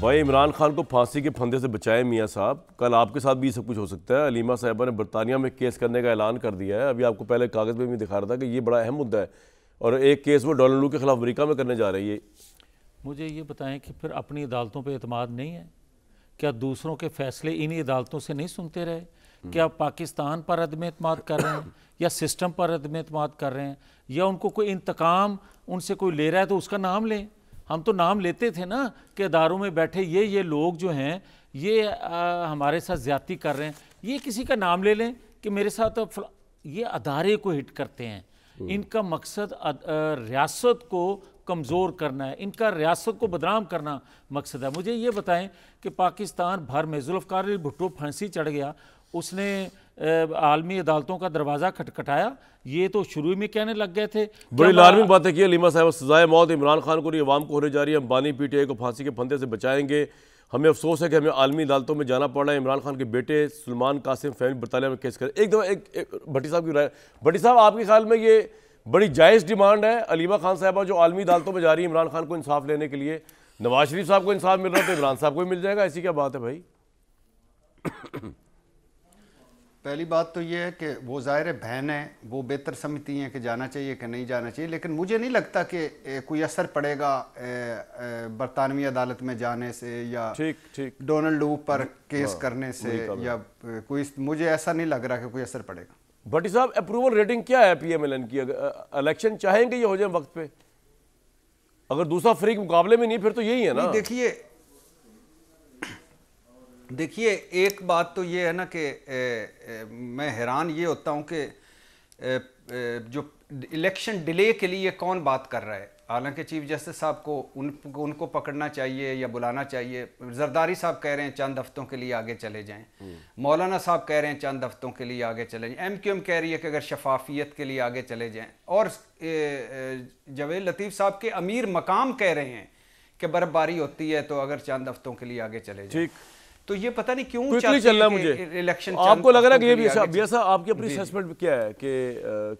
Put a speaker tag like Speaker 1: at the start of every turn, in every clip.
Speaker 1: भाई इमरान खान को फांसी के फंदे से बचाए मियाँ साहब कल आपके साथ भी सब कुछ हो सकता है अलीमा साहिबा ने बरतानिया में केस करने का ऐलान कर दिया है अभी आपको पहले कागज़ में भी दिखा रहा था कि ये बड़ा अहम मुद्दा है और एक केस वो डोनल्ड के खिलाफ अमरीका में करने जा रही है
Speaker 2: मुझे ये बताएं कि फिर अपनी अदालतों पर अतमाद नहीं है क्या दूसरों के फैसले इन्हीं अदालतों से नहीं सुनते रहे क्या पाकिस्तान पर अदम अतमाद कर रहे हैं या सिस्टम पर अदम अतमाद कर रहे हैं या उनको कोई इंतकाम उनसे कोई ले रहा है तो उसका नाम लें हम तो नाम लेते थे ना कि अदारों में बैठे ये ये लोग जो हैं ये आ, हमारे साथ ज्यादती कर रहे हैं ये किसी का नाम ले लें कि मेरे साथ ये अदारे को हिट करते हैं हम्म। इनका मकसद रियासत को कमज़ोर करना है इनका रियासत को बदनाम करना मकसद है मुझे ये बताएं कि पाकिस्तान भर में जुल्फ़कार भुट्टो फांसी चढ़ गया उसने आलमी अदालतों का दरवाज़ा खटखटाया ये तो शुरू में कहने लग गए थे बड़ी बात
Speaker 1: बातें की लीमा साहब सजाए मौत इमरान खान को अवाम को होने जा रही है अंबानी पी टी आई को फांसी के फंदे से बचाएंगे हमें अफसोस है कि हमें आलमी अदालतों में जाना पड़ रहा है इमरान खान के बेटे सलमान कासिम फैमिली बरतानिया में केस कर एक दफ़ा एक, एक भट्टी साहब की राय भट्टी साहब आपके ख्याल में ये बड़ी जायज़ डिमांड है अलीमा खान साहबा जो आलमी अदालतों में जा रही है इमरान खान को इंसाफ लेने के लिए नवाज शरीफ साहब को इंसाफ मिल रहा है तो इमरान साहब को भी मिल जाएगा ऐसी क्या बात है भाई
Speaker 3: पहली बात तो ये है कि वो ज़ाहिर बहन है वो बेहतर समझती हैं कि जाना चाहिए कि नहीं जाना चाहिए लेकिन मुझे नहीं लगता कि कोई असर पड़ेगा बरतानवी अदालत में जाने से
Speaker 1: या ठीक ठीक डोनाल्ड लू पर हम्म, केस हाँ, करने से तो या कोई मुझे ऐसा नहीं लग रहा कि कोई असर पड़ेगा भट्टी साहब अप्रूवल रेटिंग क्या है एन की इलेक्शन चाहेंगे ये हो जाए वक्त पे अगर दूसरा फ्री मुकाबले में नहीं फिर तो यही है ना देखिए देखिए एक बात तो ये है ना कि
Speaker 3: मैं हैरान ये होता हूँ कि जो इलेक्शन डिले के लिए कौन बात कर रहा है हालांकि चीफ जस्टिस साहब को उन उनको पकड़ना चाहिए या बुलाना चाहिए जरदारी साहब कह रहे हैं चंद हफ्तों के लिए आगे चले जाएं हम्म। मौलाना साहब कह रहे हैं चंद हफ्तों के लिए आगे चले जाएं एम क्यू एम कह रही है कि अगर शफाफियत के लिए आगे चले जाएं और जवेद लतीफ़ साहब के अमीर मकाम कह रहे हैं कि बर्फबारी होती है तो अगर चंद हफ्तों के लिए आगे चले जाए तो ये पता नहीं क्यों चल रहा है मुझे इलेक्शन आपको लग रहा है कि ये साहब
Speaker 1: आपकी अपनी असेसमेंट क्या है कि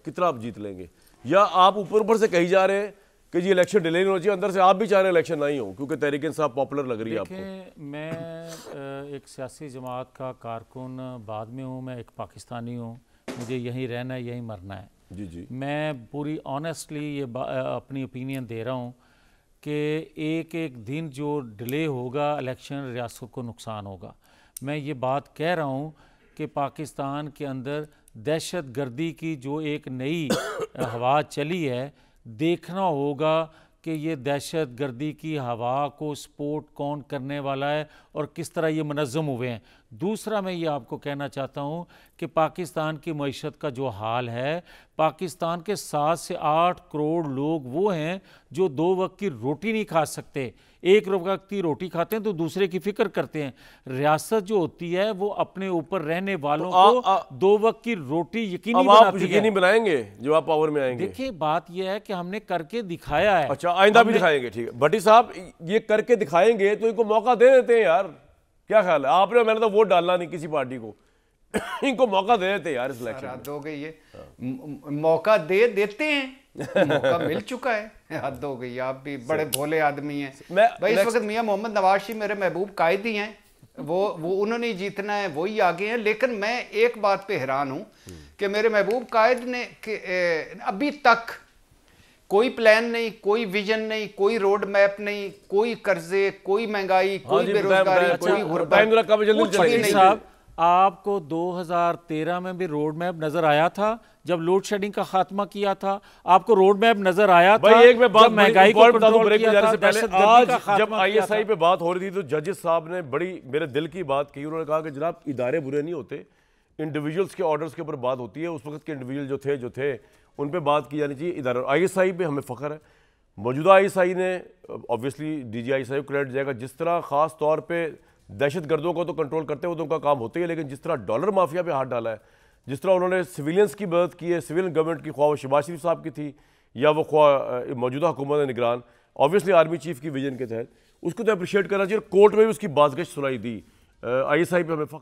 Speaker 1: कितना आप जीत लेंगे या आप ऊपर ऊपर से कही जा रहे हैं कि जी इलेक्शन डिले नहीं होना चाहिए अंदर से आप भी चाह रहे हैं इलेक्शन नहीं हो क्योंकि तहरीक साहब पॉपुलर लग रही है
Speaker 2: आपको मैं एक सियासी जमात का कारकुन बाद में हूँ मैं एक पाकिस्तानी हूँ मुझे यहीं रहना है यहीं मरना है जी जी मैं पूरी ऑनेस्टली ये अपनी ओपिनियन दे रहा हूँ कि एक एक दिन जो डिले होगा इलेक्शन रियासत को नुकसान होगा मैं ये बात कह रहा हूँ कि पाकिस्तान के अंदर दहशत गर्दी की जो एक नई हवा चली है देखना होगा कि ये दहशत गर्दी की हवा को सपोर्ट कौन करने वाला है और किस तरह ये मनज़म हुए हैं दूसरा मैं ये आपको कहना चाहता हूँ कि पाकिस्तान की मीशत का जो हाल है पाकिस्तान के सात से आठ करोड़ लोग वो हैं जो दो वक्त की रोटी नहीं खा सकते एक वक्त की रोटी खाते हैं तो दूसरे की फिक्र करते हैं रियासत जो होती है वो अपने ऊपर रहने वालों तो आ, को आ, दो वक्त की रोटी यकीनी बनाती यकीनी बनाएंगे जो आप पावर में आएंगे देखिए बात यह है कि हमने
Speaker 1: करके दिखाया है अच्छा आइंदा भी दिखाएंगे ठीक है भट्टी साहब ये करके दिखाएंगे तो इनको मौका दे देते हैं यार क्या ख्याल है आपने मैंने तो वोट डालना नहीं किसी पार्टी को इनको मौका दे देते यार इलेक्शन हद हो गई है मौका दे देते हैं मौका
Speaker 3: मिल चुका है हद हो गई आप भी बड़े भोले आदमी हैं मैं भाई इस वक्त मियाँ मोहम्मद नवाशी मेरे महबूब कायदी हैं वो वो उन्होंने जीतना है वही आगे हैं लेकिन मैं एक बात पे हैरान हूँ कि मेरे महबूब कायद ने के, अभी तक कोई प्लान नहीं कोई विजन नहीं कोई रोड मैप नहीं कोई कर्जे कोई महंगाई हाँ
Speaker 2: कोई बेरोजगारी कोई अच्छा, गुरबत आपको 2013 में भी रोड मैप नजर आया था जब लोड शेडिंग का खात्मा किया था आपको रोड मैप नजर आया था एक बात महंगाई को आई एस आई आज जब आईएसआई पे
Speaker 1: बात हो रही थी तो जजेस साहब ने बड़ी मेरे दिल की बात की उन्होंने कहा कि जनाब इदारे बुरे नहीं होते इंडिविजुअल्स के ऑर्डर्स के ऊपर बात होती है उस वक्त के इंडिविजुअल जो थे जो थे उन पर बात की जानी चाहिए इदारा आई एस आई पर हमें फ़ख्र है मौजूदा आई एस आई ने obviously D G I S I को क्रेडिट जाएगा जिस तरह ख़ास तौर पर दहशत गर्दों को तो कंट्रोल करते हुए तो उनका काम होता ही है लेकिन जिस तरह डॉलर माफिया पर हाथ डाला है जिस तरह उन्होंने सिविलियंस की मदद की है सिविल गवर्नमेंट की ख्वाह शबाज शरीफ साहब की थी या वो ख्वाह मौजूदा हुकूमत निगरान ऑब्वियसली आर्मी चीफ की विजन के तहत उसको तो अप्रिशिएट करना चाहिए कोर्ट में भी उसकी बाजगश सुनाई दी आई एस आई पर हमें फ़ख्र